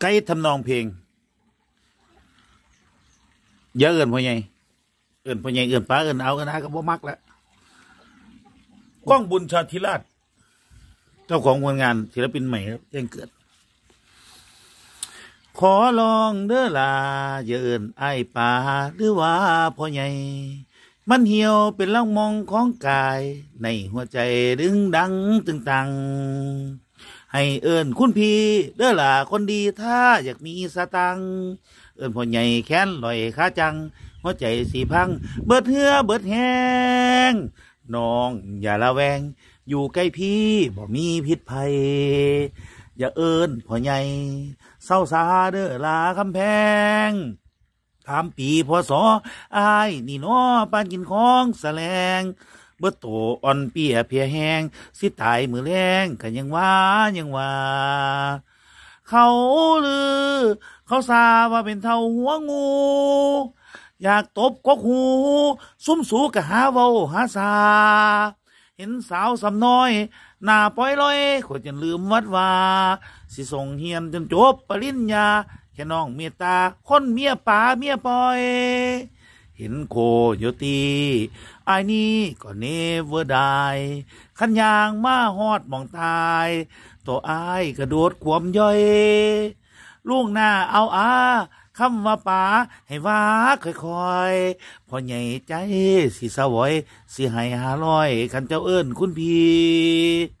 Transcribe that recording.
ใกล้ทำนองเพลงเยอะเอินพ่อใหญ่ เอินพ่อใหญ่เอินป้าเอินเอาก่นอาก็บ่มักแล้วก้องบุญชาธิราช เจ้าของผลงานศิลปินใหม่ครับยังเกิด ขอลองเด้อลา เย่าเอินไอป่าหรือว่าพ่อใหญ่ มันเหี่ยวเป็นล่องมองของกาย ในหัวใจดึงดังตึงตังให้เอิญคุณพี่ เด้อล่ะคนดีถ้าอยากมีสตัง เอิญพ่อใหญ่แค้นลอยขาจังหัวใจสีพัง เบิดเหือเบิดแหงน้องอย่าละแวง อยู่ใกล้พี่บ่มีพิษภัย อย่าเอิญพ่อใหญ่เศร้าสาเด้อลาคำแพงถามปีพศอาย นี่น้อปานกินของแสลงเบิดโตอ่อนเปียเพียแห้งสิตายมือแรงกันยังว่ายังว่า เขาลือ เขาสาว่าเป็นเท่าหัวงู อยากตบก็หู ซุ่มสูกะหาเว้าหาสา เห็นสาวสำน้อย หน้าปล่อยลอยขวดจนลืมวัดว่า สิส่งเฮียนจนจบปริญญาแค่น้องเมียตาคนเมียป่าเมียปอยเห็นโคโยตีไอ้นี่ก็เนเวอร์ได้ขันยางมาฮอดมองตาย ตัวไอ้กระโดดขวมย่อยลูกหน้าเอาอาคำว่าป่าให้ว่าค่อยๆพอใหญ่ใจสิสวยสิหายหาลอยขันเจ้าเอิญคุณพี่